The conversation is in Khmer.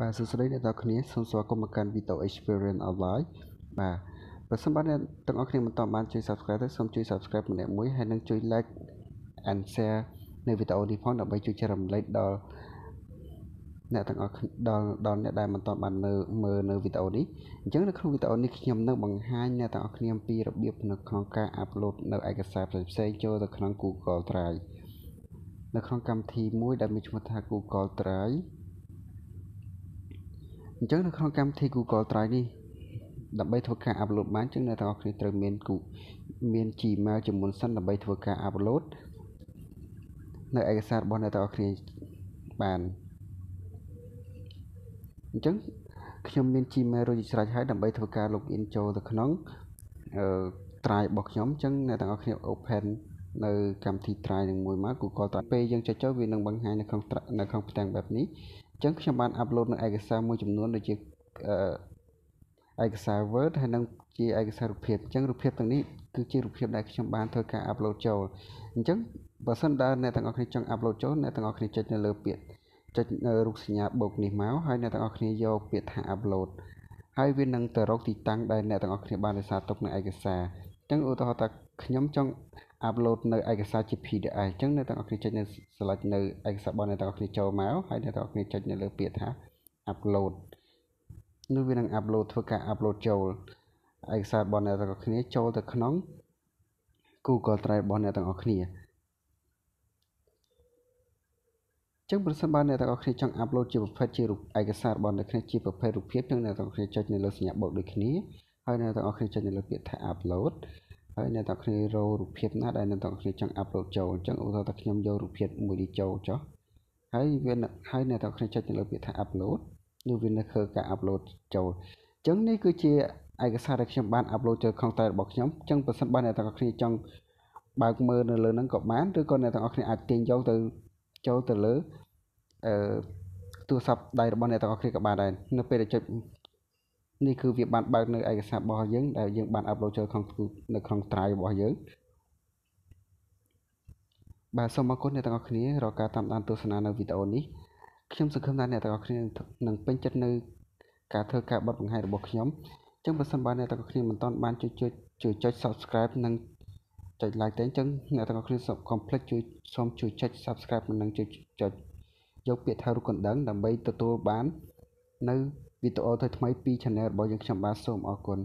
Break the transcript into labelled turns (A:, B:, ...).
A: បាទសួស្តីអ្នកទាំងអស់គ្នាសូមស្វាគមន៍មកកាន់ Video Experience Online បាទបើសិនបើអ្នកទាំងអស់គ្នាមិនទាន់បានជួយ Subscribe ទេសូមជួយ Subscribe ម្នាក់មួយហើយនឹងជួយ Like and Share នៅវីដេអូនេះផងដើម្បីជួយចែករំលែកដល់អ្នកទាំងអស់ដល់ដល់អ្នកដែលមិនទាន់បានមើលមើលនៅវីដេអូនេះអញ្ចឹងនៅក្នុងវីដេអូនេះខ្ញុំនឹងបង្ហាញអ្នកទាំងអស់គ្នាពីរបៀបនៅក្នុងការអាប់ឡូតនៅឯកសារផ្សេងៗចូលទៅក្នុង Google Drive នៅក្នុងកម្មវិធីមួយ ដែលមានឈ្មោះថា Google Drive អញ្ចឹងនៅក្នុងកម្មវិធី Google Drive នេះដើម្បីធ្វើការ upload បានជាងអ្នកទាំងអស់គ្នាត្រូវមានគូមាន Gmail ជាមុនសិនដើម្បីធ្វើការ upload នៅឯកសាររបស់អ្នកទាំងអស់គ្នាបានអញ្ចឹងខ្ញុំមាន Gmail រួចស្រេចហើយដើម្បីធ្វើការ login ចូលទៅក្នុងអឺ Drive របស់ខ្ញុំអញ្ចឹងអ្នកទាំងអស់គ្នា open នៅកម្មវិធី try នឹងមួយមក Google Drive ពេលយើងចុចចូលវានឹងបង្ហាញនៅក្នុងនៅក្នុងផ្ទាំងបែបនេះអញ្ចឹងខ្ញុំបានអាប់ឡូតនៅឯកសារមួយចំនួនដូចជាឯកសារ Word ហើយនឹងជាឯកសាររូបភាពអញ្ចឹងរូបភាពទាំងនេះគឺជារូបភាពដែលខ្ញុំបានធ្វើការអាប់ឡូតចូលអញ្ចឹងបើសិនដែលអ្នកទាំងអស់គ្នាចង់អាប់ឡូតចូលអ្នកទាំងអស់គ្នាចុចនៅលើ ពាក្យចុចនៅរូបសញ្ញាបូកនេះមកហើយអ្នកទាំងអស់គ្នាយកពាក្យថាអាប់ឡូតហើយវានឹងទៅរកទីតាំងដែលអ្នកទាំងអស់គ្នាបានរសារទុកនៅឯកសារអញ្ចឹងឧទាហរណ៍ថាខ្ញុំចង់អាប់ឡូតនៅឯកសារជា PDF អញ្ចឹងអ្នកទាំងអស់គ្នាចុចនៅ select នៅឯកសាររបស់អ្នកទាំងអស់គ្នាចូលមកហើយអ្នកទាំងអស់គ្នាចុចនៅលើពាក្យថា upload នោះវានឹង upload ធ្វើការ upload ចូលឯកសាររបស់អ្នកទាំងអស់គ្នាចូលទៅក្នុង Google Drive របស់អ្នកទាំងអស់គ្នាចឹងប្រសិនបើអ្នកទាំងអស់គ្នាចង់អាប់ឡូតជាប្រភេទជារូបឯកសាររបស់អ្នកគ្នាជាប្រភេទរូបភាពចឹងអ្នកទាំងអស់គ្នាចុចនៅលើសញ្ញាបូកដូចគ្នាហើយអ្នកទាំងអស់គ្នាចុចនៅលើពាក្យថា upload ហើយអ្នកទាំងគ្នារករូបភាពណាដែលអ្នកទាំងគ្នាចង់អាប់ឡូតចូលអញ្ចឹងឧទាហរណ៍ថាខ្ញុំយករូបភាពមួយនេះចូលចុះហើយវាហើយអ្នកទាំងគ្នាចុចទៅលើពាក្យថា upload នោះវានៅធ្វើការ upload ចូលអញ្ចឹងនេះគឺជាឯកសារដែលខ្ញុំបាន upload ចូលក្នុងតែរបស់ខ្ញុំអញ្ចឹងបើសិនបានអ្នកទាំងគ្នាចង់បើកមើលនៅលើហ្នឹងក៏បានឬក៏អ្នកទាំងគ្នាអាចទាញយកទៅចូលទៅលើអឺទូរស័ព្ទដៃរបស់អ្នកទាំងគ្នាក៏បានដែរនៅពេលដែលចុចនេះគឺវាបានបើកនៅឯកសាររបស់យើងដែលយើងបានអាប់ឡូតចូលក្នុងនៅក្នុងត្រៃរបស់យើងបាទសូមអរគុណអ្នកទាំងអស់គ្នារកការតាមដានទស្សនានៅវីដេអូនេះខ្ញុំសង្ឃឹមថាអ្នកទាំងអស់គ្នានឹងពេញចិត្តនៅការធ្វើការបတ်បង្ហាញរបស់ខ្ញុំអញ្ចឹងបើសិនបើអ្នកទាំងអស់គ្នាមិនទាន់បានជួយជួយជួយចុច Subscribe និងចុច Like ទេអញ្ចឹងអ្នកទាំងអស់គ្នាសូម complete ជួយសូមជួយចុច Subscribe និងជួយចុចយក ពាក្យថារូបកណ្ដឹង ដើម្បីទទួលបាននៅវីដេអូថ្មីៗពី Channel របស់យើងខ្ញុំបាទសូមអរគុណ